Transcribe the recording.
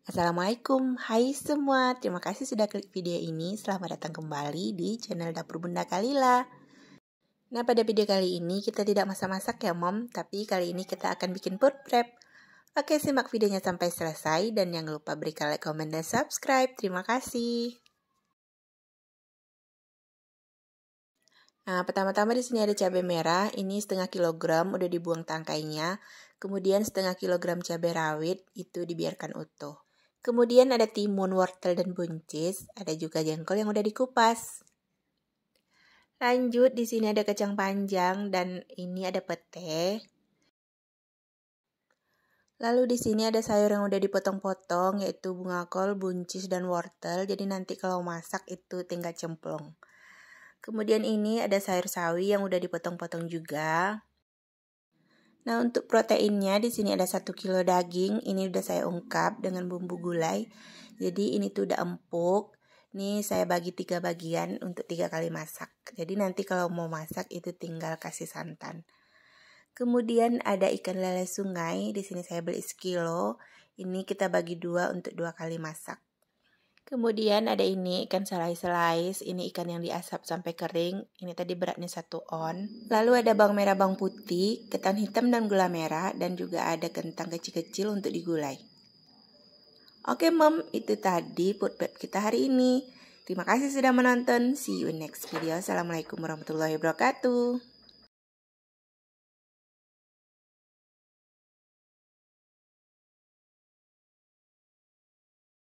Assalamualaikum, hai semua. Terima kasih sudah klik video ini. Selamat datang kembali di channel Dapur Bunda Kalila. Nah, pada video kali ini kita tidak masak-masak ya, Mom, tapi kali ini kita akan bikin food prep. Oke, simak videonya sampai selesai dan jangan lupa berikan like, comment, dan subscribe. Terima kasih. Nah, pertama-tama di sini ada cabai merah, ini setengah kilogram, udah dibuang tangkainya. Kemudian setengah kilogram cabai rawit, itu dibiarkan utuh. Kemudian ada timun, wortel, dan buncis. Ada juga jengkol yang udah dikupas. Lanjut, di sini ada kacang panjang dan ini ada pete. Lalu di sini ada sayur yang udah dipotong-potong yaitu bunga kol, buncis, dan wortel. Jadi nanti kalau masak itu tinggal cemplung. Kemudian ini ada sayur sawi yang udah dipotong-potong juga. Nah, untuk proteinnya di sini ada 1 kilo daging, ini udah saya ungkap dengan bumbu gulai. Jadi ini tuh udah empuk. Ini saya bagi tiga bagian untuk tiga kali masak. Jadi nanti kalau mau masak itu tinggal kasih santan. Kemudian ada ikan lele sungai, di sini saya beli sekilo. Ini kita bagi dua untuk dua kali masak. Kemudian ada ini ikan selais-selais, ini ikan yang diasap sampai kering, ini tadi beratnya satu on. Lalu ada bawang merah, bawang putih, ketan hitam dan gula merah, dan juga ada kentang kecil-kecil untuk digulai. Oke mom, itu tadi food prep kita hari ini. Terima kasih sudah menonton, see you next video. Assalamualaikum warahmatullahi wabarakatuh.